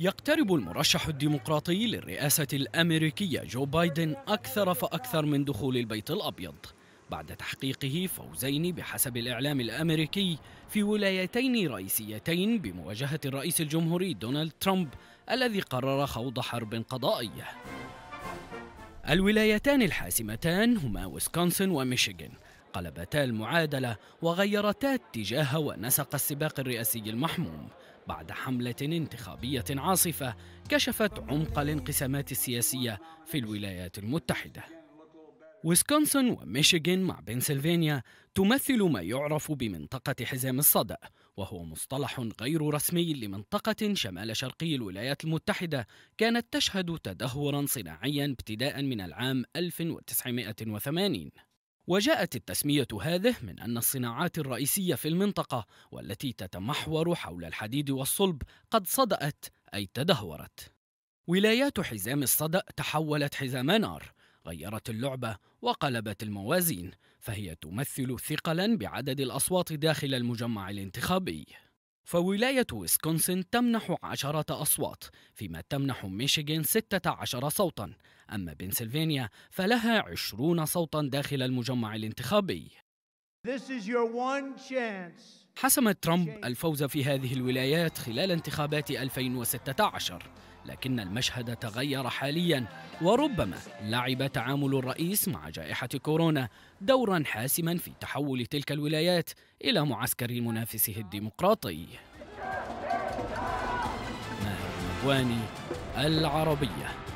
يقترب المرشح الديمقراطي للرئاسة الأمريكية جو بايدن أكثر فأكثر من دخول البيت الأبيض بعد تحقيقه فوزين بحسب الإعلام الأمريكي في ولايتين رئيسيتين بمواجهة الرئيس الجمهوري دونالد ترامب الذي قرر خوض حرب قضائية الولايتان الحاسمتان هما ويسكونسن وميشيغان قلبتا المعادلة وغيرتا اتجاه ونسق السباق الرئاسي المحموم بعد حملة انتخابية عاصفة كشفت عمق الانقسامات السياسية في الولايات المتحدة. ويسكونسن وميشيغان مع بنسلفانيا تمثل ما يعرف بمنطقة حزام الصدأ، وهو مصطلح غير رسمي لمنطقة شمال شرقي الولايات المتحدة كانت تشهد تدهورا صناعيا ابتداء من العام 1980 وجاءت التسمية هذه من أن الصناعات الرئيسية في المنطقة والتي تتمحور حول الحديد والصلب قد صدأت أي تدهورت. ولايات حزام الصدأ تحولت حزام نار، غيرت اللعبة وقلبت الموازين، فهي تمثل ثقلا بعدد الأصوات داخل المجمع الانتخابي. فولاية ويسكونسن تمنح عشرة أصوات فيما تمنح ميشيغان ستة عشر صوتا أما بنسلفانيا فلها عشرون صوتا داخل المجمع الانتخابي This is your one chance حسم ترامب الفوز في هذه الولايات خلال انتخابات 2016 لكن المشهد تغير حاليا وربما لعب تعامل الرئيس مع جائحة كورونا دورا حاسما في تحول تلك الولايات إلى معسكر منافسه الديمقراطي ماهر العربيه